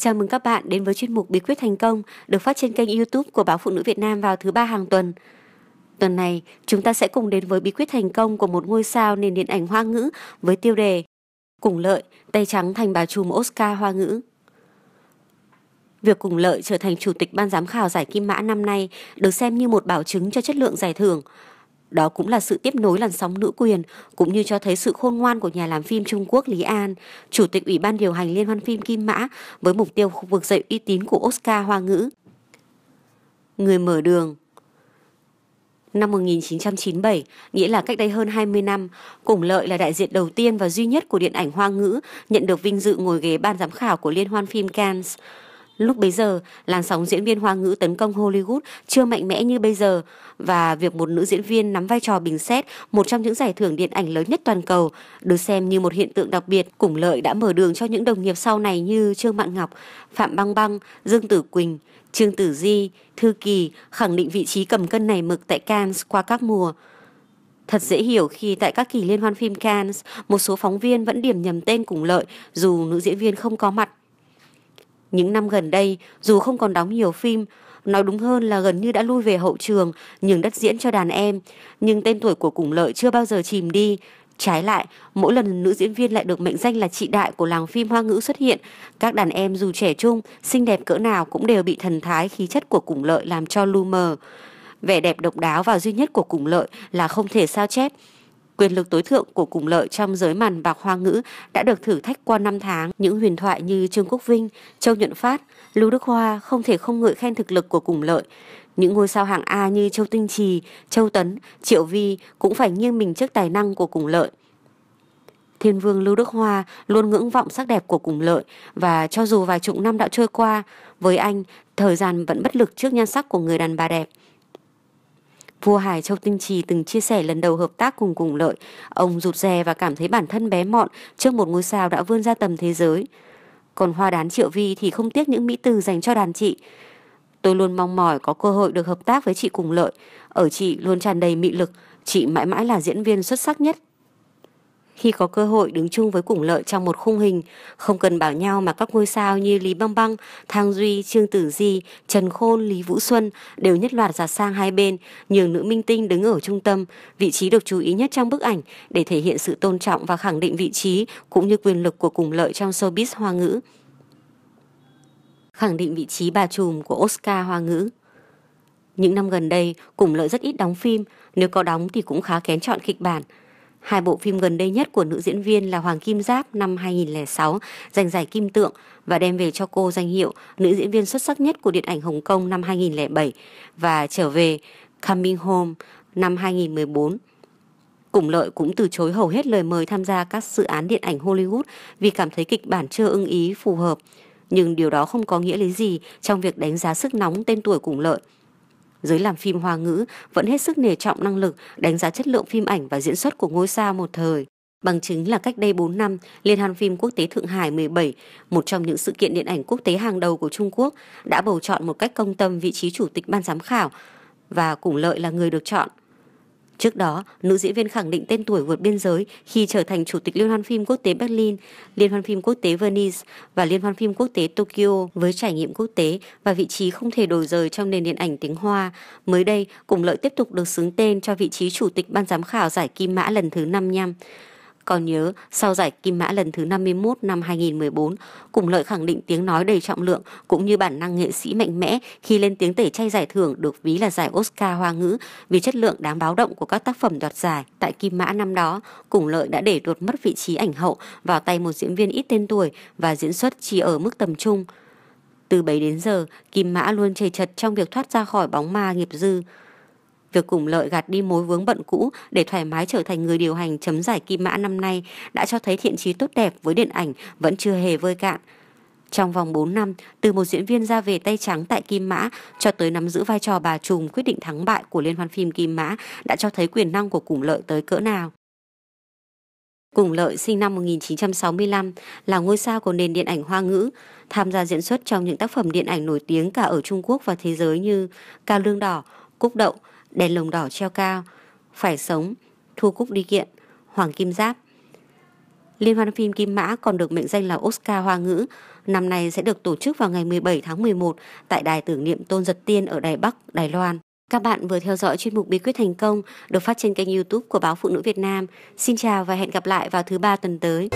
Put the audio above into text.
Chào mừng các bạn đến với chuyên mục Bí quyết thành công được phát trên kênh YouTube của Báo Phụ nữ Việt Nam vào thứ ba hàng tuần. Tuần này, chúng ta sẽ cùng đến với bí quyết thành công của một ngôi sao nền điện ảnh hoa ngữ với tiêu đề Cùng lợi, tay trắng thành bà trùm Oscar hoa ngữ. Việc cùng lợi trở thành chủ tịch ban giám khảo giải Kim Mã năm nay được xem như một bảo chứng cho chất lượng giải thưởng – đó cũng là sự tiếp nối làn sóng nữ quyền, cũng như cho thấy sự khôn ngoan của nhà làm phim Trung Quốc Lý An, Chủ tịch Ủy ban điều hành Liên hoan phim Kim Mã với mục tiêu vực dậy uy tín của Oscar Hoa ngữ. Người mở đường Năm 1997, nghĩa là cách đây hơn 20 năm, Cùng Lợi là đại diện đầu tiên và duy nhất của điện ảnh Hoa ngữ nhận được vinh dự ngồi ghế ban giám khảo của Liên hoan phim Cannes. Lúc bấy giờ, làn sóng diễn viên hoa ngữ tấn công Hollywood chưa mạnh mẽ như bây giờ và việc một nữ diễn viên nắm vai trò bình xét một trong những giải thưởng điện ảnh lớn nhất toàn cầu được xem như một hiện tượng đặc biệt cùng lợi đã mở đường cho những đồng nghiệp sau này như Trương Mạn Ngọc, Phạm Băng Băng, Dương Tử Quỳnh, Trương Tử Di, Thư Kỳ khẳng định vị trí cầm cân này mực tại Cannes qua các mùa. Thật dễ hiểu khi tại các kỳ liên hoan phim Cannes, một số phóng viên vẫn điểm nhầm tên cùng lợi dù nữ diễn viên không có mặt. Những năm gần đây, dù không còn đóng nhiều phim, nói đúng hơn là gần như đã lui về hậu trường, nhường đất diễn cho đàn em, nhưng tên tuổi của Củng Lợi chưa bao giờ chìm đi. Trái lại, mỗi lần nữ diễn viên lại được mệnh danh là chị đại của làng phim hoa ngữ xuất hiện, các đàn em dù trẻ trung, xinh đẹp cỡ nào cũng đều bị thần thái khí chất của Củng Lợi làm cho lu mờ. Vẻ đẹp độc đáo và duy nhất của Củng Lợi là không thể sao chép, Quyền lực tối thượng của cùng lợi trong giới màn bạc hoa ngữ đã được thử thách qua năm tháng. Những huyền thoại như Trương Quốc Vinh, Châu Nhuận Phát, Lưu Đức Hoa không thể không ngợi khen thực lực của cùng lợi. Những ngôi sao hạng A như Châu Tinh Trì, Châu Tấn, Triệu Vi cũng phải nghiêng mình trước tài năng của cùng lợi. Thiên vương Lưu Đức Hoa luôn ngưỡng vọng sắc đẹp của cùng lợi và cho dù vài chục năm đã trôi qua, với anh, thời gian vẫn bất lực trước nhan sắc của người đàn bà đẹp. Vua Hải Châu Tinh Trì từng chia sẻ lần đầu hợp tác cùng cùng lợi, ông rụt rè và cảm thấy bản thân bé mọn trước một ngôi sao đã vươn ra tầm thế giới. Còn hoa đán triệu vi thì không tiếc những mỹ từ dành cho đàn chị. Tôi luôn mong mỏi có cơ hội được hợp tác với chị cùng lợi. Ở chị luôn tràn đầy mị lực, chị mãi mãi là diễn viên xuất sắc nhất khi có cơ hội đứng chung với cùng lợi trong một khung hình, không cần bảo nhau mà các ngôi sao như Lý Băng Băng, Thang Duy, Trương Tử Di, Trần Khôn, Lý Vũ Xuân đều nhất loạt ra sang hai bên, nhường nữ minh tinh đứng ở trung tâm, vị trí được chú ý nhất trong bức ảnh để thể hiện sự tôn trọng và khẳng định vị trí cũng như quyền lực của cùng lợi trong showbiz hoa ngữ. Khẳng định vị trí bà trùm của Oscar hoa ngữ. Những năm gần đây, cùng lợi rất ít đóng phim, nếu có đóng thì cũng khá kén chọn kịch bản. Hai bộ phim gần đây nhất của nữ diễn viên là Hoàng Kim Giáp năm 2006 giành giải Kim Tượng và đem về cho cô danh hiệu nữ diễn viên xuất sắc nhất của điện ảnh Hồng Kông năm 2007 và trở về Coming Home năm 2014. Cùng lợi cũng từ chối hầu hết lời mời tham gia các dự án điện ảnh Hollywood vì cảm thấy kịch bản chưa ưng ý phù hợp. Nhưng điều đó không có nghĩa lý gì trong việc đánh giá sức nóng tên tuổi cùng lợi. Giới làm phim hoa ngữ vẫn hết sức nề trọng năng lực đánh giá chất lượng phim ảnh và diễn xuất của ngôi sao một thời. Bằng chứng là cách đây 4 năm, Liên hoan phim quốc tế Thượng Hải 17, một trong những sự kiện điện ảnh quốc tế hàng đầu của Trung Quốc, đã bầu chọn một cách công tâm vị trí chủ tịch ban giám khảo và Cùng Lợi là người được chọn Trước đó, nữ diễn viên khẳng định tên tuổi vượt biên giới khi trở thành chủ tịch Liên hoan phim quốc tế Berlin, Liên hoan phim quốc tế Venice và Liên hoan phim quốc tế Tokyo với trải nghiệm quốc tế và vị trí không thể đổi rời trong nền điện ảnh tiếng Hoa. Mới đây, Cùng Lợi tiếp tục được xướng tên cho vị trí chủ tịch ban giám khảo giải Kim Mã lần thứ 55. Còn nhớ, sau giải Kim Mã lần thứ 51 năm 2014, cùng lợi khẳng định tiếng nói đầy trọng lượng cũng như bản năng nghệ sĩ mạnh mẽ khi lên tiếng tẩy chay giải thưởng được ví là giải Oscar hoa ngữ vì chất lượng đáng báo động của các tác phẩm đoạt giải. Tại Kim Mã năm đó, cùng lợi đã để đột mất vị trí ảnh hậu vào tay một diễn viên ít tên tuổi và diễn xuất chỉ ở mức tầm trung. Từ bấy đến giờ, Kim Mã luôn chề chật trong việc thoát ra khỏi bóng ma nghiệp dư. Việc cùng lợi gạt đi mối vướng bận cũ để thoải mái trở thành người điều hành chấm giải kim mã năm nay đã cho thấy thiện trí tốt đẹp với điện ảnh vẫn chưa hề vơi cạn. Trong vòng 4 năm, từ một diễn viên ra về tay trắng tại Kim Mã cho tới nắm giữ vai trò bà trùm quyết định thắng bại của liên hoan phim Kim Mã đã cho thấy quyền năng của cùng lợi tới cỡ nào. Cùng Lợi sinh năm 1965 là ngôi sao của nền điện ảnh Hoa ngữ, tham gia diễn xuất trong những tác phẩm điện ảnh nổi tiếng cả ở Trung Quốc và thế giới như Cao Lương Đỏ, Cúc Đậu, đèn lồng đỏ treo cao, phải sống, thu cúc đi kiện, hoàng kim giáp. Liên hoan phim Kim Mã còn được mệnh danh là Oscar Hoa ngữ, năm nay sẽ được tổ chức vào ngày 17 tháng 11 tại đài tưởng niệm Tôn Giật Tiên ở Đài Bắc, Đài Loan. Các bạn vừa theo dõi chuyên mục Bí quyết thành công được phát trên kênh YouTube của báo Phụ nữ Việt Nam. Xin chào và hẹn gặp lại vào thứ ba tuần tới.